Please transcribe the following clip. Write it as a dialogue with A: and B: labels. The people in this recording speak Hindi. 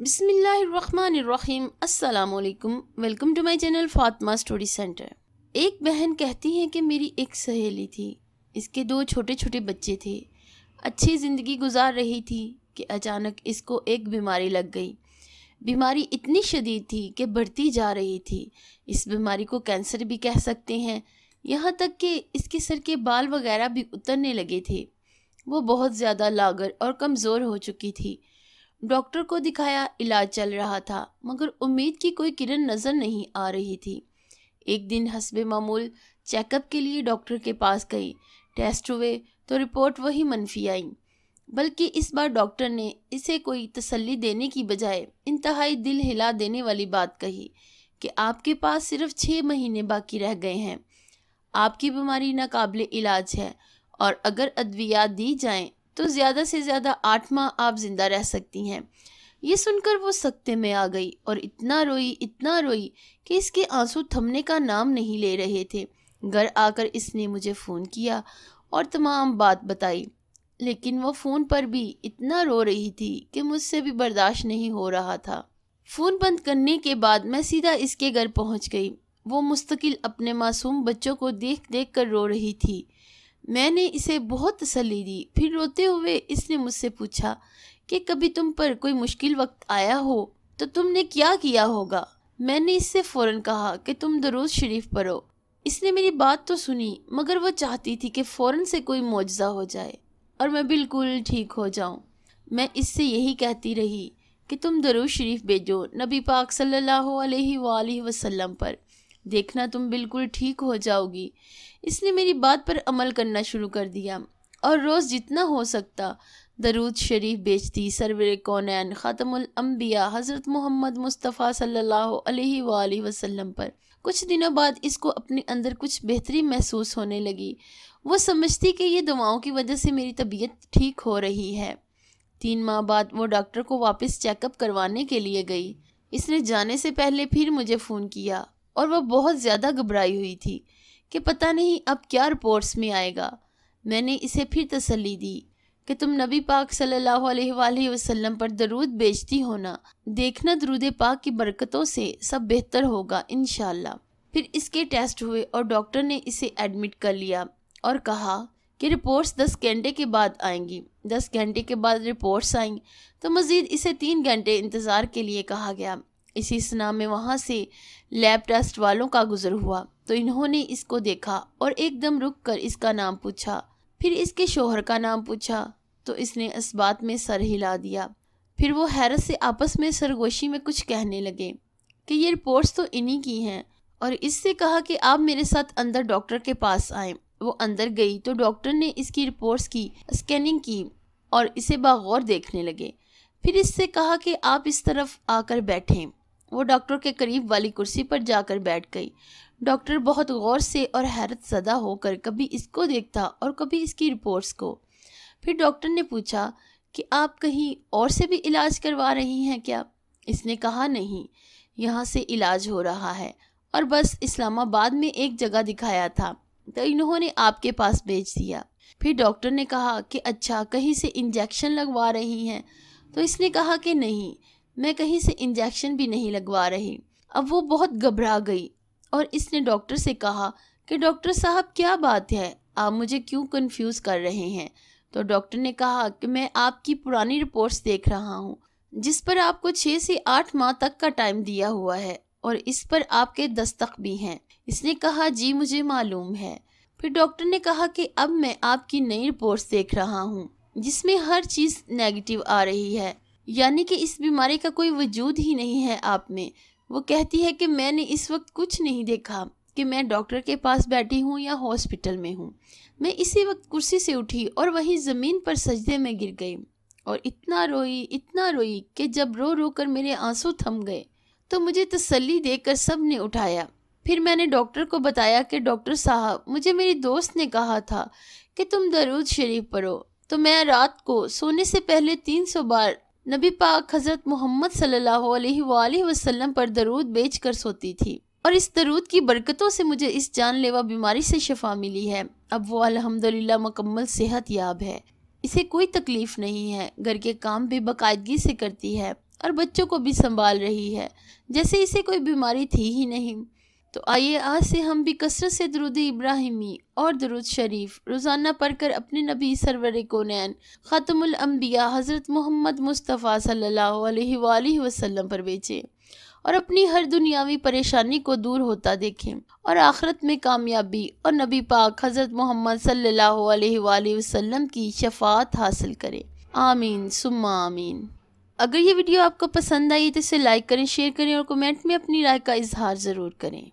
A: बिसमीम् अल्लाम welcome to my channel Fatima story centre एक बहन कहती है कि मेरी एक सहेली थी इसके दो छोटे छोटे बच्चे थे अच्छी ज़िंदगी गुजार रही थी कि अचानक इसको एक बीमारी लग गई बीमारी इतनी शदीद थी कि बढ़ती जा रही थी इस बीमारी को कैंसर भी कह सकते हैं यहाँ तक कि इसके सर के बाल वगैरह भी उतरने लगे थे वो बहुत ज़्यादा लागर और कमज़ोर हो चुकी थी डॉक्टर को दिखाया इलाज चल रहा था मगर उम्मीद की कोई किरण नज़र नहीं आ रही थी एक दिन हसब मामूल चेकअप के लिए डॉक्टर के पास गई टेस्ट हुए तो रिपोर्ट वही मनफी आई बल्कि इस बार डॉक्टर ने इसे कोई तसल्ली देने की बजाय इंतहाई दिल हिला देने वाली बात कही कि आपके पास सिर्फ छः महीने बाकी रह गए हैं आपकी बीमारी नाकबिल इलाज है और अगर अद्वियात दी जाएं तो ज़्यादा से ज़्यादा आठ माह आप ज़िंदा रह सकती हैं ये सुनकर वो सख्ते में आ गई और इतना रोई इतना रोई कि इसके आंसू थमने का नाम नहीं ले रहे थे घर आकर इसने मुझे फ़ोन किया और तमाम बात बताई लेकिन वो फ़ोन पर भी इतना रो रही थी कि मुझसे भी बर्दाश्त नहीं हो रहा था फ़ोन बंद करने के बाद मैं सीधा इसके घर पहुंच गई वो मुस्तकिल अपने मासूम बच्चों को देख देख कर रो रही थी मैंने इसे बहुत तसली दी फिर रोते हुए इसने मुझसे पूछा कि कभी तुम पर कोई मुश्किल वक्त आया हो तो तुमने क्या किया होगा मैंने इससे फ़ौरन कहा कि तुम दरोज शरीफ पढ़ो इसने मेरी बात तो सुनी मगर वह चाहती थी कि फ़ौरन से कोई मुआवजा हो जाए और मैं बिल्कुल ठीक हो जाऊं। मैं इससे यही कहती रही कि तुम दरोज शरीफ भेजो नबी पाक सल्लल्लाहु अलैहि वसल्लम पर देखना तुम बिल्कुल ठीक हो जाओगी इसने मेरी बात पर अमल करना शुरू कर दिया और रोज़ जितना हो सकता दरूद शरीफ बेचती सरवर कौन ख़ातमबिया हज़रत मोहम्मद मुस्तफ़ा सल्लल्लाहु अलैहि सल्ला वसल्लम पर कुछ दिनों बाद इसको अपने अंदर कुछ बेहतरी महसूस होने लगी वो समझती कि ये दवाओं की वजह से मेरी तबीयत ठीक हो रही है तीन माह बाद वो डॉक्टर को वापस चेकअप करवाने के लिए गई इसने जाने से पहले फिर मुझे फ़ोन किया और वह बहुत ज़्यादा घबराई हुई थी कि पता नहीं अब क्या रिपोर्ट्स में आएगा मैंने इसे फिर तसली दी कि तुम नबी पाक सल्लल्लाहु अलैहि वसल्लम पर दरूद बेचती हो ना देखना दरूद पाक की बरकतों से सब बेहतर होगा इन फिर इसके टेस्ट हुए और डॉक्टर ने इसे एडमिट कर लिया और कहा कि रिपोर्ट्स दस घंटे के बाद आएंगी दस घंटे के बाद रिपोर्ट्स आएंगी तो मज़ीद इसे तीन घंटे इंतज़ार के लिए कहा गया इसी सना में वहाँ से लैब टेस्ट वालों का गुजर हुआ तो इन्होंने इसको देखा और एकदम रुक कर इसका नाम पूछा फिर इसके शोहर का नाम पूछा तो इसने इस बात में सर हिला दिया फिर वो हैरत से आपस में सरगोशी में कुछ कहने लगे कि ये रिपोर्ट्स तो इन्हीं की हैं और इससे कहा कि आप मेरे साथ अंदर डॉक्टर के पास आए वो अंदर गई तो डॉक्टर ने इसकी रिपोर्ट्स की स्कैनिंग की और इसे बागौर देखने लगे फिर इससे कहा कि आप इस तरफ आकर बैठें वो डॉक्टर के करीब वाली कुर्सी पर जाकर बैठ गई डॉक्टर बहुत गौर से और हैरत सदा होकर कभी इसको देखता और कभी इसकी रिपोर्ट्स को फिर डॉक्टर ने पूछा कि आप कहीं और से भी इलाज करवा रही हैं क्या इसने कहा नहीं यहाँ से इलाज हो रहा है और बस इस्लामाबाद में एक जगह दिखाया था तो इन्होंने आपके पास भेज दिया फिर डॉक्टर ने कहा कि अच्छा कहीं से इंजेक्शन लगवा रही हैं तो इसने कहा कि नहीं मैं कहीं से इंजेक्शन भी नहीं लगवा रही अब वो बहुत घबरा गई और इसने डॉक्टर से कहा कि डॉक्टर साहब क्या बात है आप मुझे क्यों कंफ्यूज कर रहे हैं तो डॉक्टर ने कहा कि मैं आपकी पुरानी रिपोर्ट्स देख रहा हूँ जिस पर आपको छः से आठ माह तक का टाइम दिया हुआ है और इस पर आपके दस्तक भी हैं इसने कहा जी मुझे मालूम है फिर डॉक्टर ने कहा कि अब मैं आपकी नई रिपोर्ट्स देख रहा हूँ जिसमें हर चीज़ नेगेटिव आ रही है यानी कि इस बीमारी का कोई वजूद ही नहीं है आप में वो कहती है कि मैंने इस वक्त कुछ नहीं देखा कि मैं डॉक्टर के पास बैठी हूँ या हॉस्पिटल में हूँ मैं इसी वक्त कुर्सी से उठी और वहीं ज़मीन पर सजदे में गिर गई और इतना रोई इतना रोई कि जब रो रो कर मेरे आंसू थम गए तो मुझे तसल्ली देकर सब ने उठाया फिर मैंने डॉक्टर को बताया कि डॉक्टर साहब मुझे मेरी दोस्त ने कहा था कि तुम दरूद शरीफ पढ़ो तो मैं रात को सोने से पहले तीन सौ बार नबी पाक हज़रत मोहम्मद सल्लल्लाहु पर दरूद बेच कर सोती थी और इस दरूद की बरकतों से मुझे इस जानलेवा बीमारी से शफा मिली है अब वो अल्हम्दुलिल्लाह मुकम्मल सेहत याब है इसे कोई तकलीफ नहीं है घर के काम भी बाकायदगी से करती है और बच्चों को भी संभाल रही है जैसे इसे कोई बीमारी थी ही नहीं तो आइए आज से हम भी कसरत से दरुद इब्राहिमी और दरुद शरीफ रोज़ाना पढ़कर अपने नबी सरवर को नैन ख़ातमबिया हज़रत मोहम्मद मुस्तफ़ा सल्लल्लाहु वसलम वसल्लम पर बेचें और अपनी हर दुनियावी परेशानी को दूर होता देखें और आखरत में कामयाबी और नबी पाक हज़रत मोहम्मद सल्ला वसलम वसल्लम की शफात हासिल करें आमीन सुम्मा आमीन अगर ये वीडियो आपको पसंद आई तो इसे लाइक करें शेयर करें और कमेंट में अपनी राय का इजहार ज़रूर करें